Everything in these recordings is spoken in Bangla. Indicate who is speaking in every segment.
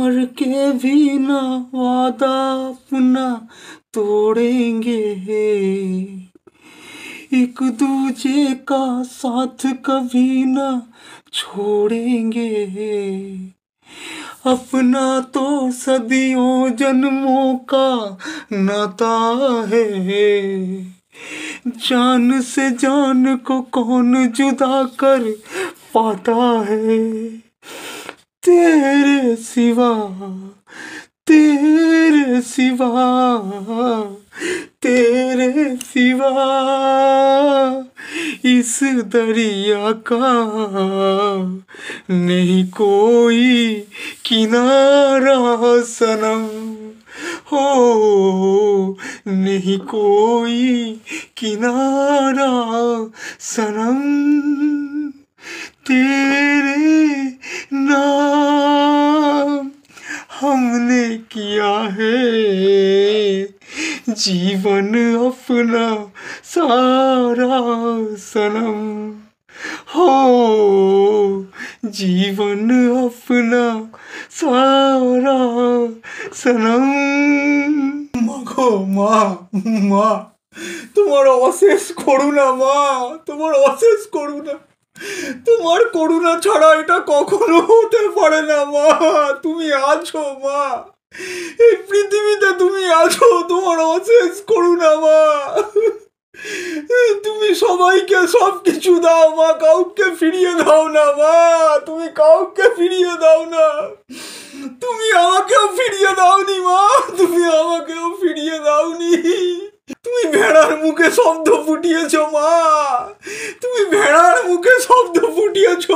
Speaker 1: मर के भी ना वादा अपना तोड़ेंगे एक दूजे का साथ कभी ना छोड़ेंगे अपना तो सदियों जन्मों का नाता है जान से जान को कौन जुदा कर पाता है तेरे सिवा तेरे सिवा तेरे सिवा इस दरिया का नहीं कोई किनारा सनम हो नहीं कोई किनारा सनम जीवन अपना सारा सनम মাগো মা মা তোমার অশেষ করুণা মা তোমার অশেষ করুণা তোমার করুণা ছাড়া এটা কখনো হতে পারে না মা তুমি আছো মা এই পৃথিবীতে তুমি আছো তোমার অশেষ করুণা মা তুমি সবাইকে সব কিছু দাও মা কাউকে ফিরিয়ে দাও না মা তুমি কাউকে ফিরিয়ে দাও না তুমি আমাকেও ফিরিয়ে দাওনি মা তুমি আমাকেও ফিরিয়ে দাওনি ভেড়ার মুখে শব্দ ফুটিয়েছ মা তুমি ভেড়ার মুখে শব্দ ফুটিয়েছ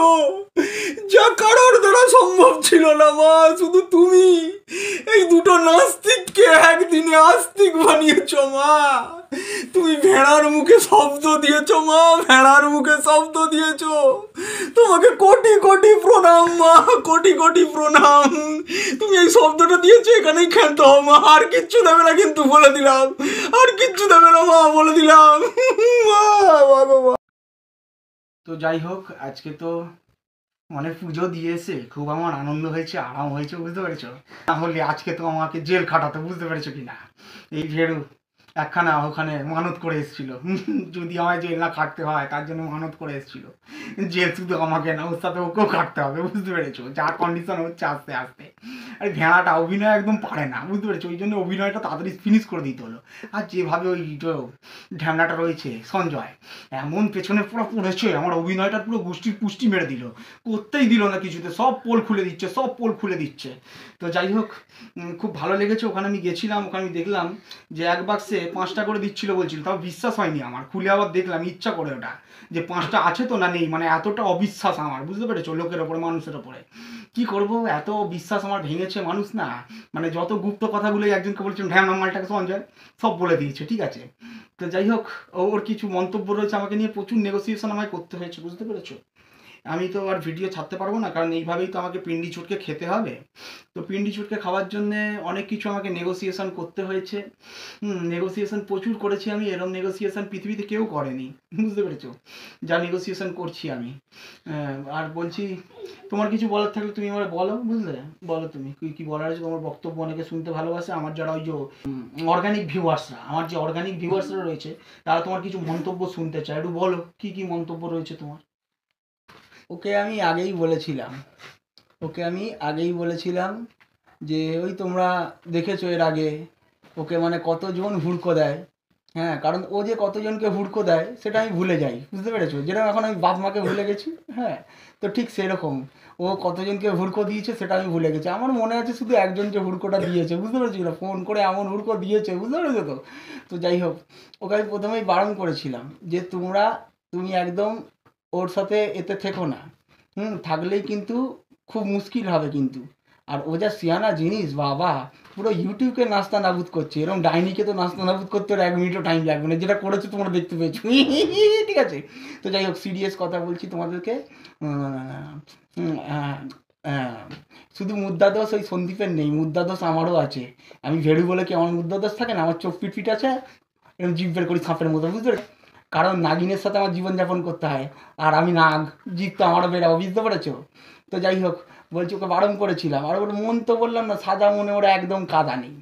Speaker 1: যা কারোর দ্বারা সম্ভব ছিল না মা শুধু তুমি এই দুটো নাস্তিককে একদিনে আস্তিক বানিয়েছ মা তুমি ভেড়ার মুখে শব্দ দিয়েছ মা ভেড়ার মুখে শব্দ দিয়েছ তোমাকে কোটি কোটি প্রণাম মা কোটি কোটি প্রণাম তুমি এই শব্দটা দিয়েছো এখানেই খেতে মা আর কিচ্ছু দেবে না কিন্তু বলে দিলাম আর
Speaker 2: কিচ্ছু দেবে না মা বলে দিলাম তো যাই হোক আজকে তো মানে পুজো দিয়েছে খুব আমার আনন্দ হয়েছে আরাম হয়েছে বুঝতে পেরেছো তাহলে আজকে তো আমাকে জেল খাটাতে বুঝতে পেরেছো কিনা এই ভেড়ু একখানা ওখানে মানত করে এসেছিল যদি আমায় জেল না খাটতে হয় তার জন্য মানত করে এসেছিল জেল শুধু আমাকে না ওর সাথে ওকেও কাটতে হবে বুঝতে পেরেছো যা কন্ডিশন হচ্ছে আস্তে আস্তে আর ভেড়াটা অভিনয় একদম পারে না বুঝতে পেরেছি ওই জন্য অভিনয়টা তাড়াতাড়ি ফিনিশ করে দিতে হলো আর যেভাবে ওই ঢ্যাংড়াটা রয়েছে সঞ্জয় এমন পেছনে পুরো পড়েছে আমার অভিনয়টা পুরো গোষ্ঠী পুষ্টি মেরে দিল করতেই দিল না কিছুতে সব পোল খুলে দিচ্ছে সব পোল খুলে দিচ্ছে তো যাই হোক খুব ভালো লেগেছে ওখানে আমি গেছিলাম ওখানে আমি দেখলাম যে এক বাক্সে পাঁচটা করে দিচ্ছিল বলছিল তাও বিশ্বাস হয়নি আমার খুলে আবার দেখলাম ইচ্ছা করে ওটা যে পাঁচটা আছে তো না নেই মানে এতটা অবিশ্বাস আমার বুঝতে পেরেছো লোকের ওপরে মানুষের ওপরে কি করব এত বিশ্বাস আমার ভেঙেছে মানুষ না মানে যত গুপ্ত কথাগুলো একজনকে বলছেন হ্যাঁ মালটাকে সঞ্জয় সব বলে দিয়েছে ঠিক আছে তো যাই হোক ওর কিছু মন্তব্য রয়েছে আমাকে নিয়ে প্রচুর নেগোসিয়েশন আমায় করতে হয়েছে বুঝতে পেরেছো আমি তো আর ভিডিও ছাড়তে পারবো না কারণ এইভাবেই তো আমাকে পিন্ডি ছুটকে খেতে হবে তো পিন্ডি ছুটকে খাওয়ার জন্যে অনেক কিছু আমাকে নেগোসিয়েশন করতে হয়েছে হুম নেগোসিয়েশন প্রচুর করেছি আমি এরম নেগোসিয়েশন পৃথিবীতে কেউ করেনি বুঝতে পেরেছো যা নেগোসিয়েশন করছি আমি আর বলছি তোমার কিছু বলার থাকলে তুমি আমার বলো বুঝলে বলো তুমি কি কি বলার আছে তোমার বক্তব্য অনেকে শুনতে ভালোবাসে আমার যারা ওই যে অর্গানিক ভিউয়ার্সরা আমার যে অর্গানিক ভিউয়ার্সরা রয়েছে তারা তোমার কিছু মন্তব্য শুনতে চায় একটু বলো কি কি মন্তব্য রয়েছে তোমার ওকে আমি আগেই বলেছিলাম ওকে আমি আগেই বলেছিলাম যে ওই তোমরা দেখেছো এর আগে ওকে মানে কতজন হুড়কো দেয় হ্যাঁ কারণ ও যে কতজনকে হুড়কো দেয় সেটা আমি ভুলে যাই বুঝতে পেরেছো যেরকম এখন আমি বাপ মাকে ভুলে গেছি হ্যাঁ তো ঠিক সেরকম ও কতজনকে হুড়কো দিয়েছে সেটা আমি ভুলে গেছি আমার মনে আছে শুধু একজনকে হুড়কোটা দিয়েছে বুঝতে পেরেছি না ফোন করে এমন হুড়কো দিয়েছে বুঝতে পেরেছো তো তো যাই হোক ওকে আমি প্রথমেই বারণ করেছিলাম যে তোমরা তুমি একদম ওর সাথে এতে থেকো না হুম থাকলেই কিন্তু খুব মুশকিল হবে কিন্তু আর ও যা সিয়ানা জিনিস বাবা পুরো ইউটিউবকে নাস্তা নাবুদ করছে এরকম ডাইনিকে তো নাস্তা নাবুদ করতে ওর এক মিনিটও টাইম লাগবে না যেটা করেছো তোমরা দেখতে পেয়েছো ঠিক আছে তো যাই হোক সিরিয়াস কথা বলছি তোমাদেরকে শুধু মুদ্রা ওই সন্দীপের নেই মুদ্রা আমারও আছে আমি ভেড়ু বলে কি আমার মুদ্রা থাকে না আমার চোখ ফিট ফিট আছে এরকম জিভ বের করি সাপের মতো বুঝতে কারণ নাগিনের সাথে আমার জীবনযাপন করতে হয় আর আমি নাগ জিত তো আমারও বেরাবো বুঝতে পেরেছো তো যাই হোক বলছি ওকে বারণ করেছিলাম আর ওর মন তো বললাম না সাদা মনে ওরা একদম কাদা নেই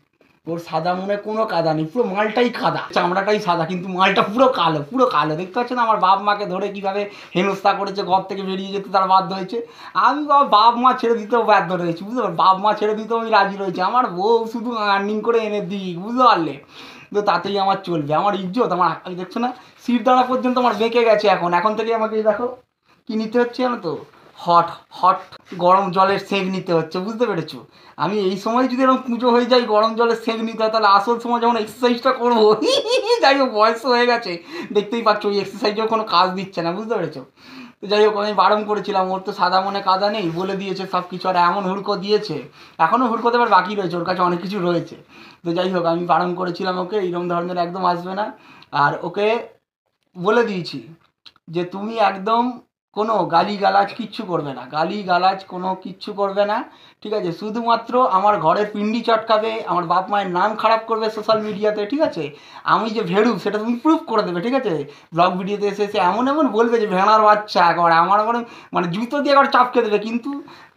Speaker 2: ওর সাদা মনে কোনো কাদা নেই পুরো মালটাই কাদা চামড়াটাই সাদা কিন্তু মালটা পুরো কালো পুরো কালো দেখতে পাচ্ছেন আমার বাপ মাকে ধরে কীভাবে হেনস্থা করেছে ঘর থেকে বেরিয়ে যেতে তার বাধ্য হয়েছে আমি বাবা বাপ মা ছেড়ে দিতেও বাধ্য রয়েছি বুঝতে পারো বাপ মা ছেড়ে দিতেও আমি রাজি রয়েছি আমার বউ শুধু আর্নিং করে এনে দিই বুঝতে পারলে কিন্তু তাতেই আমার চলবে আমার ইজ্জত আমার দেখছো না সিট দাঁড়া পর্যন্ত আমার বেঁকে গেছে এখন এখন থেকে আমাকে দেখো কী নিতে হচ্ছে জানো তো হট হট গরম জলের সেঁক নিতে হচ্ছে বুঝতে পেরেছো আমি এই সময় যদি এরকম পুজো হয়ে যাই গরম জলের সেঁক নিতে হয় তাহলে আসল সময় যেমন এক্সারসাইজটা করবো যাই হোক বয়স হয়ে গেছে দেখতেই পাচ্ছ ওই এক্সারসাইজেও কোনো কাজ দিচ্ছে না বুঝতে পেরেছো তো যাই হোক আমি বারণ করেছিলাম ওর তো সাদা মনে কাদা নেই বলে দিয়েছে সব কিছু আর এমন হুড়কো দিয়েছে এখনও হুড়কো দেবার বাকি রয়েছে ওর কাছে অনেক কিছু রয়েছে তো যাই হোক আমি বারণ করেছিলাম ওকে এইরকম ধরনের একদম আসবে না আর ওকে বলে দিয়েছি যে তুমি একদম কোনো গালি গালাজ কিচ্ছু করবে না গালি গালাজ কোনো কিচ্ছু করবে না ঠিক আছে শুধুমাত্র আমার ঘরের পিন্ডি চটকাবে আমার বাপ মায়ের নাম খারাপ করবে সোশ্যাল মিডিয়াতে ঠিক আছে আমি যে ভেড়ু সেটা তুমি প্রুফ করে দেবে ঠিক আছে ব্লগ ভিডিওতে এসে এসে এমন এমন বলবে যে ভেড়ার বাচ্চা একবার আমার আবার মানে জুতো দিয়ে একবার চাপকে দেবে কিন্তু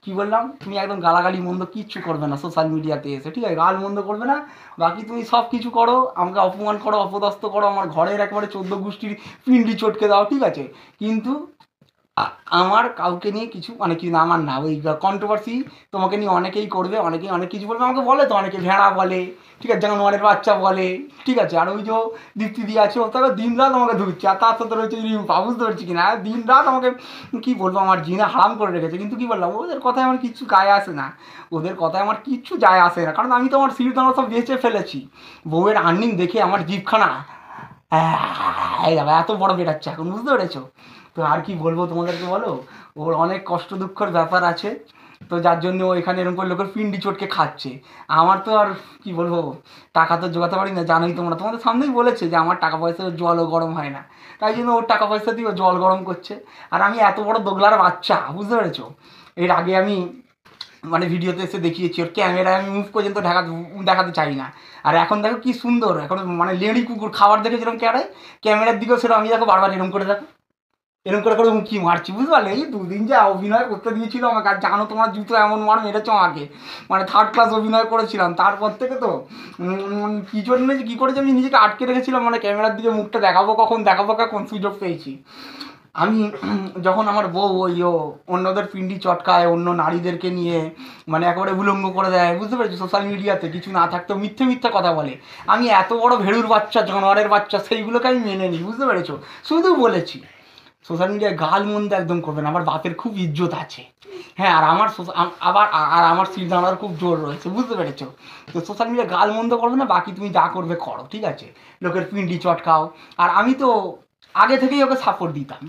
Speaker 2: কি বললাম তুমি একদম গালাগালি মন্দ কিচ্ছু করবে না সোশ্যাল মিডিয়াতে এসে ঠিক আছে গাল মন্দ করবে না বাকি তুমি সব কিছু করো আমাকে অপমান করো অপদস্থ করো আমার ঘরের একবারে চোদ্দ গোষ্ঠীর পিন্ডি চটকে দাও ঠিক আছে কিন্তু আমার কাউকে নিয়ে কিছু মানে কি আমার না ওই কন্ট্রোভার্সি তোমাকে নিয়ে অনেকেই করবে অনেকেই অনেক কিছু বলবে আমাকে বলে তো অনেকে ভেড়া বলে ঠিক আছে যেমন অনেক বাচ্চা বলে ঠিক আছে আর ওই যে দীপ্তি দিয়ে আছে ও তবে দিন রাত আমাকে ধুচ্ছে আর তার সাথে রয়েছে রিম্পা বুঝতে পারছি কিনা দিন রাত আমাকে কী বলবো আমার জিনে হারাম করে রেখেছে কিন্তু কী বললাম ওদের কথায় আমার কিচ্ছু গায়ে আসে না ওদের কথায় আমার কিচ্ছু যায় আসে না কারণ আমি তো আমার সিঁড়ি আমার সব বেঁচে ফেলেছি বউয়ের আর্নিং দেখে আমার জিপখানা এত বড় বেড়াচ্ছে এখন বুঝতে পেরেছো তো আর কি বলবো তোমাদেরকে বলো ওর অনেক কষ্ট দুঃখের ব্যাপার আছে তো যার জন্য এখানে এরকম করে লোকের পিন্ডি চটকে খাচ্ছে আমার তো আর কি বলবো টাকা তো জোগাতে পারি না জানোই তোমরা তোমাদের সামনেই বলেছে যে আমার টাকা পয়সা জলও গরম হয় না তাই জন্য ওর টাকা পয়সা দিয়ে জল গরম করছে আর আমি এত বড় দোগলার বাচ্চা বুঝতে পেরেছো এর আগে আমি মানে ভিডিওতে এসে দেখিয়েছি ওর ক্যামেরায় আমি মুভ পর্যন্ত ঢাকা দেখাতে চাই না আর এখন দেখো কি সুন্দর এখন মানে লেড়ি কুকুর খাবার দেখে যেরকম ক্যারায় ক্যামেরার দিকেও সেরকম আমি দেখো বারবার এরকম করে দেখো এরকম করে করে উঁকি মারছি বুঝতে পারলে এই দুদিন যে অভিনয় করতে দিয়েছিল আমাকে আর জানো তোমার জুতো এমন মার মেরেছ আমাকে মানে থার্ড ক্লাস অভিনয় করেছিলাম তারপর থেকে তো কী জন্য যে কী করেছি আমি নিজেকে আটকে রেখেছিলাম মানে ক্যামেরার দিকে মুখটা দেখাবো কখন দেখাবো কখন সুযোগ পেয়েছি আমি যখন আমার বউ ওই ও অন্যদের পিন্ডি চটকায় অন্য নারীদেরকে নিয়ে মানে একেবারে উলঙ্গ করে দেয় বুঝতে পেরেছি সোশ্যাল মিডিয়াতে কিছু না থাকতেও মিথ্যে মিথ্যে কথা বলে আমি এত বড় ভেড়ুর বাচ্চা জনওয়ারের বাচ্চা সেইগুলোকে আমি মেনে নিই বুঝতে পেরেছো শুধু বলেছি সোশ্যাল মিডিয়ায় গাল মন্দ একদম করবে না আমার বাপের খুব ইজ্জত আছে হ্যাঁ আর আমার আবার আর আমার সিট জানার খুব জোর রয়েছে বুঝতে পেরেছো তো সোশ্যাল মিডিয়ায় গাল মন্দ করবে না বাকি তুমি যা করবে করো ঠিক আছে লোকের পিন্ডি চটকাও আর আমি তো আগে থেকেই ওকে সাপোর্ট দিতাম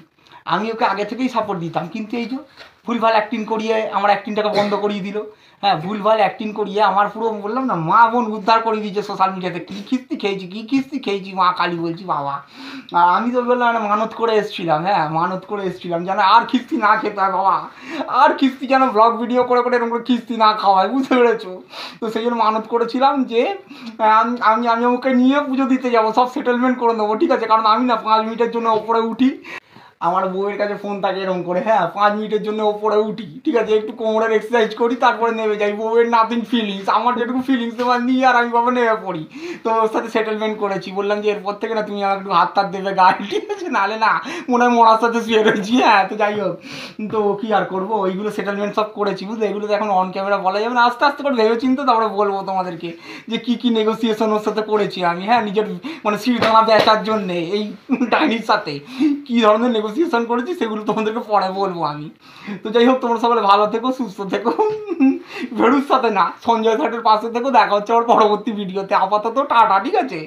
Speaker 2: আমি ওকে আগে থেকেই সাপোর্ট দিতাম কিন্তু এই যে ভুলভাল অ্যাক্টিং করিয়ে আমার অ্যাক্টিংটাকে বন্ধ করিয়ে দিল হ্যাঁ ভুলভাল অ্যাক্টিং করিয়ে আমার পুরো বললাম না মা বোন উদ্ধার করে দিয়েছে সোশ্যাল মিডিয়াতে কী কিস্তি খেয়েছি কী কিস্তি খেয়েছি মা কালী বলছি বাবা আর আমি তো বললাম না মানত করে এসেছিলাম হ্যাঁ মানত করে এসেছিলাম যেন আর কিস্তি না খেতে হয় বাবা আর কিস্তি যেন ব্লগ ভিডিও করে করে এরকম কিস্তি না খাওয়ায় বুঝতে পেরেছো তো সেই জন্য মানত করেছিলাম যে আমি আমি ওকে নিয়ে পুজো দিতে যাবো সব সেটেলমেন্ট করে নেবো ঠিক আছে কারণ আমি না পাঁচ মিনিটের জন্য ওপরে উঠি আমার বউয়ের কাছে ফোন থাকে এরকম করে হ্যাঁ পাঁচ মিনিটের জন্য ওপরে উঠি ঠিক আছে একটু কোমরের এক্সারসাইজ করি তারপরে নেমে যাই বউয়ের নাথিং ফিলিংস আমার যেটুকু ফিলিংস তোমার নিয়ে আর আমি বাবা নেমে পড়ি তো ওর সাথে সেটেলমেন্ট করেছি বললাম যে এরপর থেকে না তুমি আমার একটু হাত হাত দেবে গায়ে ঠিক আছে নাহলে না মনে হয় মরার সাথে শুয়ে রয়েছি হ্যাঁ তো যাই হোক তো কী আর করবো ওইগুলো সেটেলমেন্ট সব করেছি বুঝলে এগুলো তো এখন অন ক্যামেরা বলা যাবে না আস্তে আস্তে করে ভেবে চিন্তে তারপরে বলবো তোমাদেরকে যে কী কী নেগোসিয়েশন ওর সাথে করেছি আমি হ্যাঁ নিজের মানে সিঁড়ি দানা বেচার জন্যে এই ডাইনির সাথে কী ধরনের নেগোসিয়েশন করেছি সেগুলো তোমাদেরকে পরে বলবো আমি তো যাই হোক তোমরা সকলে ভালো থেকো সুস্থ থেকো ভেড়ুর সাথে না সঞ্জয় ঘাটের পাশে থেকো দেখা হচ্ছে আমার পরবর্তী ভিডিওতে আপাতত টাটা ঠিক আছে